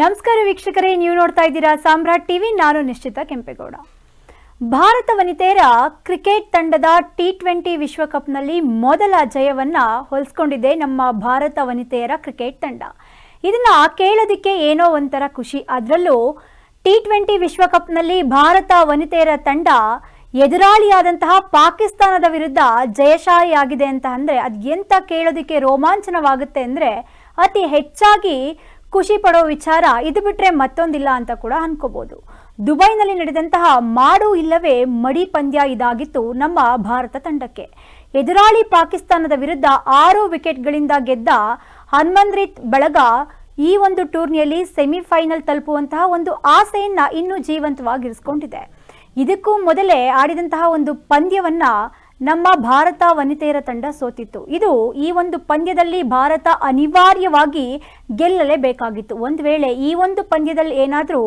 ನಮಸ್ಕಾರ ವೀಕ್ಷಕರೇ ನೀವು ನೋಡ್ತಾ ಇದ್ದೀರಾ ಸಾಮ್ರಾಟ್ ಟಿವಿ ನಾನು ನಿಶ್ಚಿತ ಕೆಂಪೇಗೌಡ ಭಾರತ ವನಿತೆಯರ ಕ್ರಿಕೆಟ್ ತಂಡದ ಟಿ ಟ್ವೆಂಟಿ ವಿಶ್ವಕಪ್ನಲ್ಲಿ ಮೊದಲ ಜಯವನ್ನು ಹೊಲಿಸ್ಕೊಂಡಿದೆ ನಮ್ಮ ಭಾರತ ವನಿತೆಯರ ಕ್ರಿಕೆಟ್ ತಂಡ ಇದನ್ನು ಕೇಳೋದಕ್ಕೆ ಏನೋ ಒಂಥರ ಖುಷಿ ಅದರಲ್ಲೂ ಟಿ ಟ್ವೆಂಟಿ ವಿಶ್ವಕಪ್ನಲ್ಲಿ ಭಾರತ ವನಿತೆಯರ ತಂಡ ಎದುರಾಳಿಯಾದಂತಹ ಪಾಕಿಸ್ತಾನದ ವಿರುದ್ಧ ಜಯಶಾಲಿಯಾಗಿದೆ ಅಂತ ಅಂದರೆ ಅದು ಎಂತ ಕೇಳೋದಕ್ಕೆ ರೋಮಾಂಚನವಾಗುತ್ತೆ ಅಂದರೆ ಅತಿ ಹೆಚ್ಚಾಗಿ ಖುಷಿ ಪಡೋ ವಿಚಾರ ಇದು ಬಿಟ್ಟರೆ ಮತ್ತೊಂದಿಲ್ಲ ಅಂತ ಕೂಡ ಅನ್ಕೋಬಹುದು ದುಬೈನಲ್ಲಿ ನಡೆದಂತಹ ಮಾಡು ಇಲ್ಲವೇ ಮಡಿ ಪಂದ್ಯ ಇದಾಗಿತ್ತು ನಮ್ಮ ಭಾರತ ತಂಡಕ್ಕೆ ಎದುರಾಳಿ ಪಾಕಿಸ್ತಾನದ ವಿರುದ್ಧ ಆರು ವಿಕೆಟ್ಗಳಿಂದ ಗೆದ್ದ ಹನ್ಮಂದ್ರಿತ್ ಬಳಗ ಈ ಒಂದು ಟೂರ್ನಿಯಲ್ಲಿ ಸೆಮಿಫೈನಲ್ ತಲುಪುವಂತಹ ಒಂದು ಆಸೆಯನ್ನ ಇನ್ನೂ ಜೀವಂತವಾಗಿರಿಸಿಕೊಂಡಿದೆ ಇದಕ್ಕೂ ಮೊದಲೇ ಆಡಿದಂತಹ ಒಂದು ಪಂದ್ಯವನ್ನ ನಮ್ಮ ಭಾರತ ವನಿತೆಯರ ತಂಡ ಸೋತಿತ್ತು ಇದು ಈ ಒಂದು ಪಂದ್ಯದಲ್ಲಿ ಭಾರತ ಅನಿವಾರ್ಯವಾಗಿ ಗೆಲ್ಲಲೇಬೇಕಾಗಿತ್ತು ಒಂದು ವೇಳೆ ಈ ಒಂದು ಪಂದ್ಯದಲ್ಲಿ ಏನಾದರೂ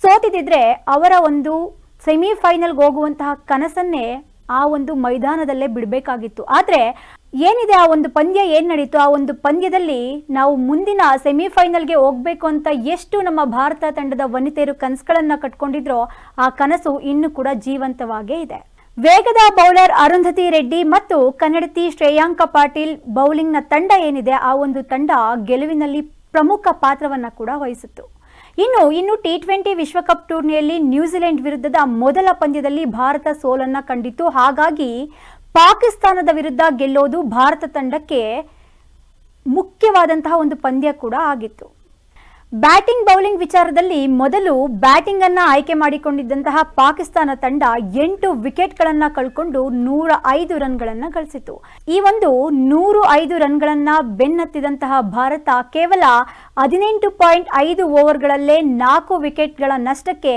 ಸೋತಿದ್ರೆ ಅವರ ಒಂದು ಸೆಮಿಫೈನಲ್ಗೆ ಹೋಗುವಂತಹ ಕನಸನ್ನೇ ಆ ಒಂದು ಮೈದಾನದಲ್ಲೇ ಬಿಡಬೇಕಾಗಿತ್ತು ಆದರೆ ಏನಿದೆ ಆ ಒಂದು ಪಂದ್ಯ ಏನು ನಡೀತು ಆ ಒಂದು ಪಂದ್ಯದಲ್ಲಿ ನಾವು ಮುಂದಿನ ಸೆಮಿಫೈನಲ್ಗೆ ಹೋಗಬೇಕು ಅಂತ ಎಷ್ಟು ನಮ್ಮ ಭಾರತ ತಂಡದ ವನಿತೆಯರು ಕನಸುಗಳನ್ನು ಕಟ್ಕೊಂಡಿದ್ರೋ ಆ ಕನಸು ಇನ್ನೂ ಕೂಡ ಜೀವಂತವಾಗೇ ಇದೆ ವೇಗದ ಬೌಲರ್ ಅರುಂಧತಿ ರೆಡ್ಡಿ ಮತ್ತು ಕನ್ನಡತಿ ಶ್ರೇಯಾಂಕ ಪಾಟೀಲ್ ಬೌಲಿಂಗ್ನ ತಂಡ ಏನಿದೆ ಆ ಒಂದು ತಂಡ ಗೆಲುವಿನಲ್ಲಿ ಪ್ರಮುಖ ಪಾತ್ರವನ್ನು ಕೂಡ ವಹಿಸಿತ್ತು ಇನ್ನು ಇನ್ನು ಟಿ ಟ್ವೆಂಟಿ ವಿಶ್ವಕಪ್ ಟೂರ್ನಿಯಲ್ಲಿ ನ್ಯೂಜಿಲೆಂಡ್ ವಿರುದ್ಧದ ಮೊದಲ ಪಂದ್ಯದಲ್ಲಿ ಭಾರತ ಸೋಲನ್ನ ಕಂಡಿತ್ತು ಹಾಗಾಗಿ ಪಾಕಿಸ್ತಾನದ ವಿರುದ್ಧ ಗೆಲ್ಲೋದು ಭಾರತ ತಂಡಕ್ಕೆ ಮುಖ್ಯವಾದಂತಹ ಒಂದು ಪಂದ್ಯ ಕೂಡ ಆಗಿತ್ತು ಬ್ಯಾಟಿಂಗ್ ಬೌಲಿಂಗ್ ವಿಚಾರದಲ್ಲಿ ಮೊದಲು ಬ್ಯಾಟಿಂಗ್ ಅನ್ನ ಆಯ್ಕೆ ಮಾಡಿಕೊಂಡಿದ್ದಂತಹ ಪಾಕಿಸ್ತಾನ ತಂಡ ಎಂಟು ವಿಕೆಟ್ ಗಳನ್ನ ಕಳ್ಕೊಂಡು ನೂರ ಐದು ರನ್ ಗಳನ್ನ ಗಳಿಸಿತು ಈ ಒಂದು ನೂರು ಐದು ರನ್ ಗಳನ್ನ ಬೆನ್ನತ್ತಿದಂತಹ ಭಾರತ ಕೇವಲ ಹದಿನೆಂಟು ಪಾಯಿಂಟ್ ಐದು ಓವರ್ಗಳಲ್ಲೇ ನಾಲ್ಕು ವಿಕೆಟ್ಗಳ ನಷ್ಟಕ್ಕೆ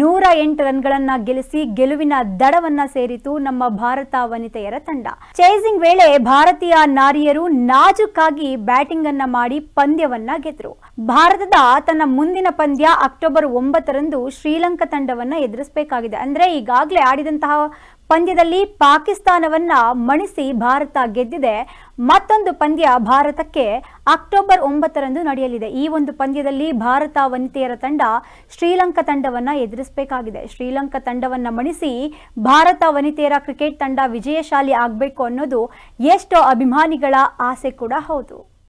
ನೂರ ಎಂಟು ರನ್ಗಳನ್ನು ಗೆಲ್ಲಿಸಿ ಗೆಲುವಿನ ದಡವನ್ನ ಸೇರಿತು ನಮ್ಮ ಭಾರತ ವನಿತೆಯರ ತಂಡ ಚೇಸಿಂಗ್ ವೇಳೆ ಭಾರತೀಯ ನಾರಿಯರು ನಾಜುಕಾಗಿ ಬ್ಯಾಟಿಂಗ್ ಅನ್ನ ಮಾಡಿ ಪಂದ್ಯವನ್ನ ಗೆದ್ರು ಭಾರತದ ತನ್ನ ಮುಂದಿನ ಪಂದ್ಯ ಅಕ್ಟೋಬರ್ ಒಂಬತ್ತರಂದು ಶ್ರೀಲಂಕಾ ತಂಡವನ್ನ ಎದುರಿಸಬೇಕಾಗಿದೆ ಅಂದ್ರೆ ಈಗಾಗಲೇ ಆಡಿದಂತಹ ಪಂದ್ಯದಲ್ಲಿ ಪಾಕಿಸ್ತಾನವನ್ನ ಮಣಿಸಿ ಭಾರತ ಗೆದ್ದಿದೆ ಮತ್ತೊಂದು ಪಂದ್ಯ ಭಾರತಕ್ಕೆ ಅಕ್ಟೋಬರ್ ಒಂಬತ್ತರಂದು ನಡೆಯಲಿದೆ ಈ ಒಂದು ಪಂದ್ಯದಲ್ಲಿ ಭಾರತ ವನಿತೆಯರ ತಂಡ ಶ್ರೀಲಂಕಾ ತಂಡವನ್ನು ಎದುರಿಸಬೇಕಾಗಿದೆ ಶ್ರೀಲಂಕಾ ತಂಡವನ್ನು ಮಣಿಸಿ ಭಾರತ ವನಿತೆಯರ ಕ್ರಿಕೆಟ್ ತಂಡ ವಿಜಯಶಾಲಿ ಆಗಬೇಕು ಅನ್ನೋದು ಎಷ್ಟೋ ಅಭಿಮಾನಿಗಳ ಆಸೆ ಕೂಡ ಹೌದು